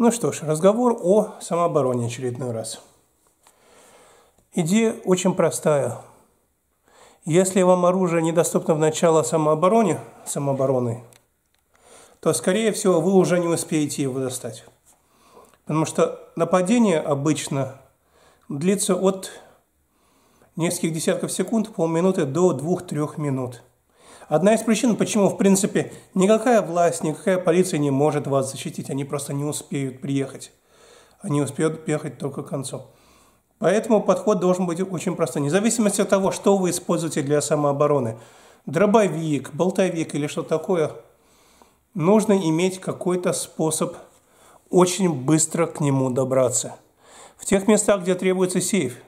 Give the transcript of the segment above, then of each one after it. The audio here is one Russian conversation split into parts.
Ну что ж, разговор о самообороне очередной раз. Идея очень простая. Если вам оружие недоступно в начало самообороны, самообороны, то, скорее всего, вы уже не успеете его достать. Потому что нападение обычно длится от нескольких десятков секунд, полминуты до 2-3 минут – Одна из причин, почему, в принципе, никакая власть, никакая полиция не может вас защитить. Они просто не успеют приехать. Они успеют приехать только к концу. Поэтому подход должен быть очень простой. Вне зависимости от того, что вы используете для самообороны. Дробовик, болтовик или что такое. Нужно иметь какой-то способ очень быстро к нему добраться. В тех местах, где требуется сейф,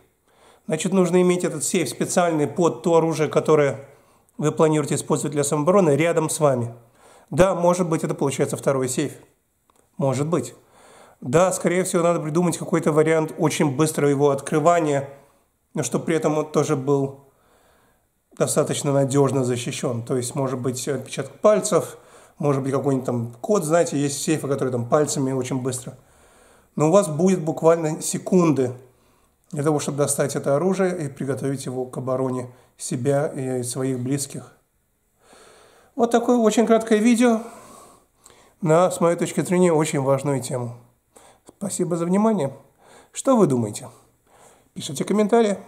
значит, нужно иметь этот сейф специальный под то оружие, которое вы планируете использовать для самообороны рядом с вами. Да, может быть, это получается второй сейф. Может быть. Да, скорее всего, надо придумать какой-то вариант очень быстрого его открывания, но чтобы при этом он тоже был достаточно надежно защищен. То есть, может быть, отпечаток пальцев, может быть, какой-нибудь там код, знаете, есть сейфы, которые там пальцами очень быстро. Но у вас будет буквально секунды для того, чтобы достать это оружие и приготовить его к обороне себя и своих близких. Вот такое очень краткое видео на, с моей точки зрения, очень важную тему. Спасибо за внимание. Что вы думаете? Пишите комментарии.